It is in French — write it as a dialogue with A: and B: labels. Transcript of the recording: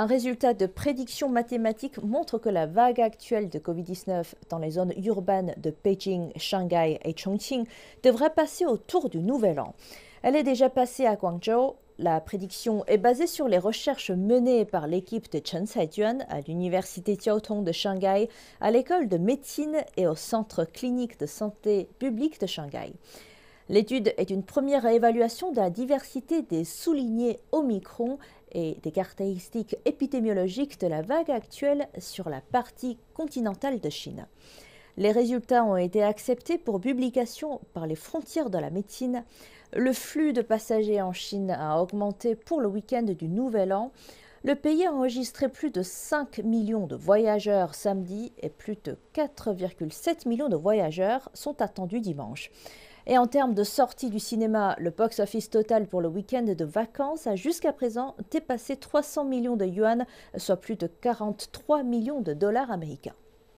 A: Un résultat de prédiction mathématique montre que la vague actuelle de Covid-19 dans les zones urbaines de Pékin, Shanghai et Chongqing devrait passer autour du Nouvel An. Elle est déjà passée à Guangzhou, la prédiction est basée sur les recherches menées par l'équipe de Chen Saijuan à l'université Tong de Shanghai, à l'école de médecine et au centre clinique de santé publique de Shanghai. L'étude est une première évaluation de la diversité des soulignés Omicron et des caractéristiques épidémiologiques de la vague actuelle sur la partie continentale de Chine. Les résultats ont été acceptés pour publication par les frontières de la médecine. Le flux de passagers en Chine a augmenté pour le week-end du Nouvel An. Le pays a enregistré plus de 5 millions de voyageurs samedi et plus de 4,7 millions de voyageurs sont attendus dimanche. Et en termes de sortie du cinéma, le box-office total pour le week-end de vacances a jusqu'à présent dépassé 300 millions de yuan, soit plus de 43 millions de dollars américains.